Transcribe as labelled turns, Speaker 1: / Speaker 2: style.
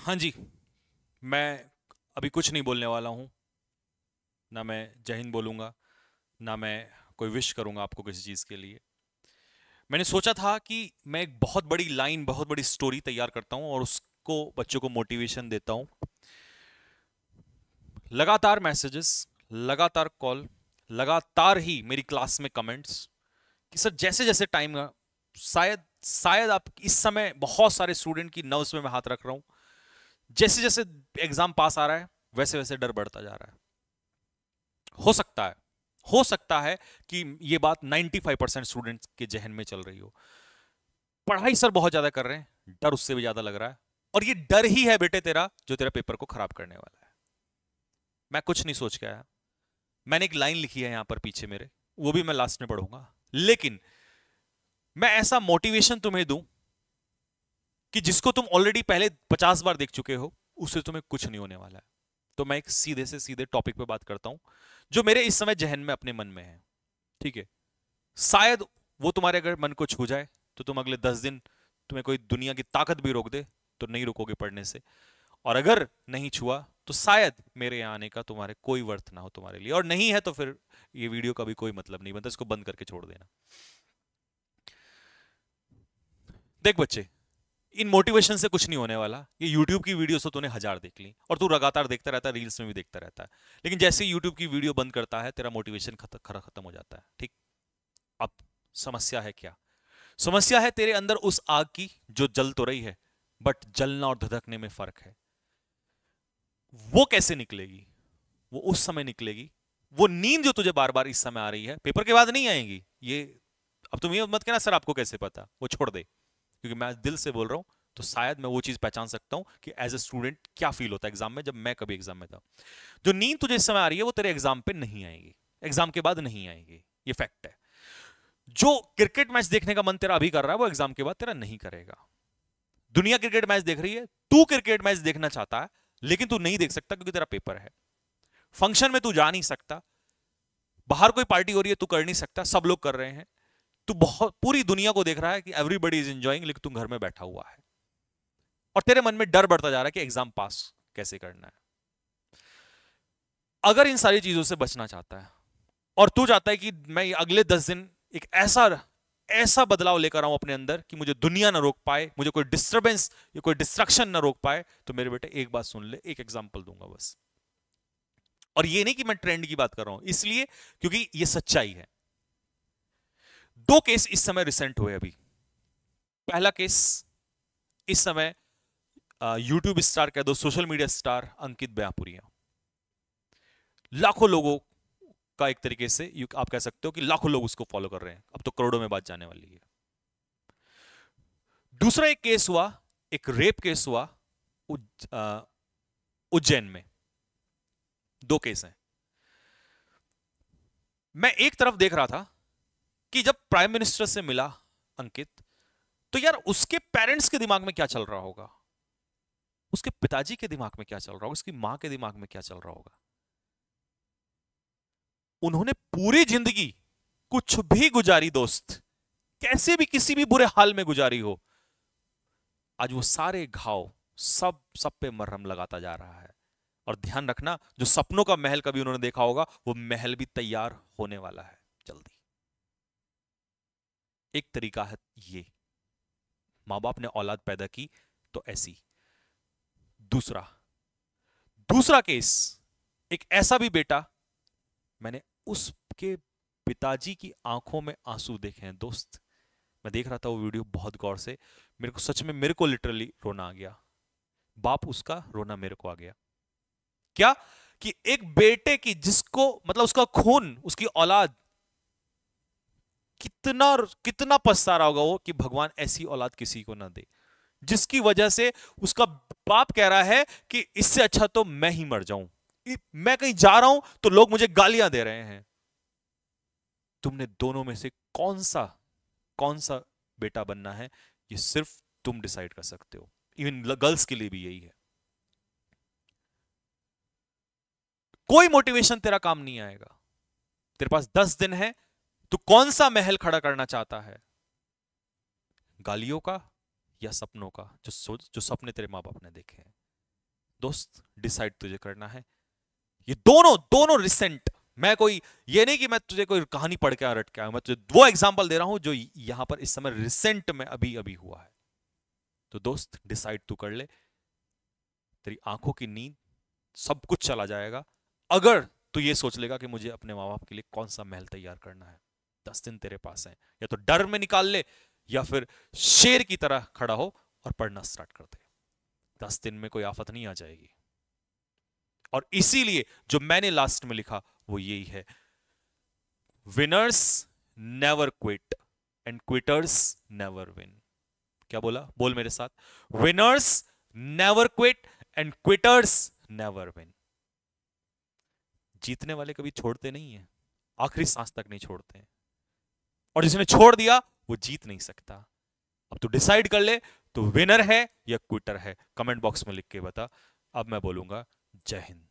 Speaker 1: हाँ जी मैं अभी कुछ नहीं बोलने वाला हूँ ना मैं जय हिंद बोलूँगा ना मैं कोई विश करूँगा आपको किसी चीज़ के लिए मैंने सोचा था कि मैं एक बहुत बड़ी लाइन बहुत बड़ी स्टोरी तैयार करता हूँ और उसको बच्चों को मोटिवेशन देता हूँ लगातार मैसेजेस लगातार कॉल लगातार ही मेरी क्लास में कमेंट्स कि सर जैसे जैसे टाइम शायद शायद आप इस समय बहुत सारे स्टूडेंट की नर्व्स में मैं हाथ रख रहा हूँ जैसे जैसे एग्जाम पास आ रहा है वैसे वैसे डर बढ़ता जा रहा है हो सकता है हो सकता है कि यह बात 95 परसेंट स्टूडेंट के जहन में चल रही हो पढ़ाई सर बहुत ज्यादा कर रहे हैं डर उससे भी ज्यादा लग रहा है और ये डर ही है बेटे तेरा जो तेरा पेपर को खराब करने वाला है मैं कुछ नहीं सोच के आया मैंने एक लाइन लिखी है यहां पर पीछे मेरे वो भी मैं लास्ट में पढ़ूंगा लेकिन मैं ऐसा मोटिवेशन तुम्हें दूं कि जिसको तुम ऑलरेडी पहले पचास बार देख चुके हो उससे तुम्हें कुछ नहीं होने वाला है तो मैं एक सीधे से सीधे टॉपिक पे बात करता हूं जो मेरे इस समय जहन में अपने मन में है ठीक है शायद वो तुम्हारे अगर मन को छू जाए तो तुम अगले दस दिन तुम्हें कोई दुनिया की ताकत भी रोक दे तो नहीं रुकोगे पढ़ने से और अगर नहीं छुआ तो शायद मेरे यहाँ आने का तुम्हारे कोई वर्थ ना हो तुम्हारे लिए और नहीं है तो फिर ये वीडियो का भी कोई मतलब नहीं बनता इसको बंद करके छोड़ देना देख बच्चे इन मोटिवेशन से कुछ नहीं होने वाला ये यूट्यूब की वीडियोस तो तूने हज़ार देख ली और तू लगातार देखता रहता है रील्स में भी देखता रहता है लेकिन जैसे ही यूट्यूब की वीडियो बंद करता है तेरा मोटिवेशन खरा खत्म हो जाता है ठीक अब समस्या है क्या समस्या है तेरे अंदर उस आग की जो जल तो रही है बट जलना और धधकने में फर्क है वो कैसे निकलेगी वो उस समय निकलेगी वो नींद जो तुझे बार बार इस समय आ रही है पेपर के बाद नहीं आएगी ये अब तुम ये मत कहना सर आपको कैसे पता वो छोड़ दे क्योंकि मैं दिल से बोल रहा हूँ तो शायद मैं वो चीज़ पहचान सकता हूँ कि एज ए स्टूडेंट क्या फील होता है एग्जाम में जब मैं कभी एग्जाम में था जो नींद तुझे इस समय आ रही है वो तेरे एग्जाम पे नहीं आएगी एग्जाम के बाद नहीं आएगी ये फैक्ट है जो क्रिकेट मैच देखने का मन तेरा अभी कर रहा है वो एग्जाम के बाद तेरा नहीं करेगा दुनिया क्रिकेट मैच देख रही है तू क्रिकेट मैच देखना चाहता है लेकिन तू नहीं देख सकता क्योंकि तेरा पेपर है फंक्शन में तू जा नहीं सकता बाहर कोई पार्टी हो रही है तू कर नहीं सकता सब लोग कर रहे हैं तू बहुत पूरी दुनिया को देख रहा है कि एवरीबडी इज एंजॉइंग लेकिन तू घर में बैठा हुआ है और तेरे मन में डर बढ़ता जा रहा है कि एग्जाम पास कैसे करना है अगर इन सारी चीजों से बचना चाहता है और तू चाहता है कि मैं अगले दस दिन एक ऐसा ऐसा बदलाव लेकर आऊं अपने अंदर कि मुझे दुनिया ना रोक पाए मुझे कोई डिस्टर्बेंस या कोई डिस्ट्रक्शन ना रोक पाए तो मेरे बेटे एक बात सुन ले एक एग्जाम्पल दूंगा बस और ये नहीं कि मैं ट्रेंड की बात कर रहा हूं इसलिए क्योंकि ये सच्चाई है दो केस इस समय रिसेंट हुए अभी पहला केस इस समय यूट्यूब स्टार कह दो social media star Ankit Baiyanpuria लाखों लोगों का एक तरीके से आप कह सकते हो कि लाखों लोग उसको फॉलो कर रहे हैं अब तो करोड़ों में बात जाने वाली है दूसरा एक केस हुआ एक रेप केस हुआ उज, उज्जैन में दो केस हैं मैं एक तरफ देख रहा था कि जब प्राइम मिनिस्टर से मिला अंकित तो यार उसके पेरेंट्स के दिमाग में क्या चल रहा होगा उसके पिताजी के दिमाग में क्या चल रहा होगा उसकी मां के दिमाग में क्या चल रहा होगा उन्होंने पूरी जिंदगी कुछ भी गुजारी दोस्त कैसे भी किसी भी बुरे हाल में गुजारी हो आज वो सारे घाव सब सब पे मरहम लगाता जा रहा है और ध्यान रखना जो सपनों का महल कभी उन्होंने देखा होगा वो महल भी तैयार होने वाला है जल्दी एक तरीका है ये माँ बाप ने औलाद पैदा की तो ऐसी दूसरा दूसरा केस एक ऐसा भी बेटा मैंने उसके पिताजी की आंखों में आंसू देखे हैं दोस्त मैं देख रहा था वो वीडियो बहुत गौर से मेरे को सच में मेरे को लिटरली रोना आ गया बाप उसका रोना मेरे को आ गया क्या कि एक बेटे की जिसको मतलब उसका खून उसकी औलाद कितना कितना पछता रहा होगा वो कि भगवान ऐसी औलाद किसी को ना दे जिसकी वजह से उसका बाप कह रहा है कि इससे अच्छा तो मैं ही मर जाऊं मैं कहीं जा रहा हूं तो लोग मुझे गालियां दे रहे हैं तुमने दोनों में से कौन सा कौन सा बेटा बनना है ये सिर्फ तुम डिसाइड कर सकते हो इवन गर्ल्स के लिए भी यही है कोई मोटिवेशन तेरा काम नहीं आएगा तेरे पास दस दिन है तो कौन सा महल खड़ा करना चाहता है गालियों का या सपनों का जो सोच जो सपने तेरे माँ बाप ने देखे हैं दोस्त डिसाइड तुझे करना है ये दोनों दोनों रिसेंट मैं कोई ये नहीं कि मैं तुझे कोई कहानी पढ़ के रट के आया मैं तुझे वो एग्जाम्पल दे रहा हूं जो यहां पर इस समय रिसेंट में अभी अभी हुआ है तो दोस्त डिसाइड तू कर ले तेरी आंखों की नींद सब कुछ चला जाएगा अगर तू ये सोच लेगा कि मुझे अपने माँ बाप के लिए कौन सा महल तैयार करना है दस दिन तेरे पास हैं या तो डर में निकाल ले या फिर शेर की तरह खड़ा हो और पढ़ना स्टार्ट कर दे दस दिन में कोई आफत नहीं आ जाएगी और इसीलिए जो मैंने लास्ट में लिखा वो यही है winners never quit and quitters never win क्या बोला बोल मेरे साथ winners never quit and quitters never win जीतने वाले कभी छोड़ते नहीं है आखिरी सांस तक नहीं छोड़ते हैं
Speaker 2: और जिसने छोड़ दिया
Speaker 1: वो जीत नहीं सकता अब तू डिसाइड कर ले तो विनर है या क्विटर है कमेंट बॉक्स में लिख के बता अब मैं बोलूंगा जय हिंद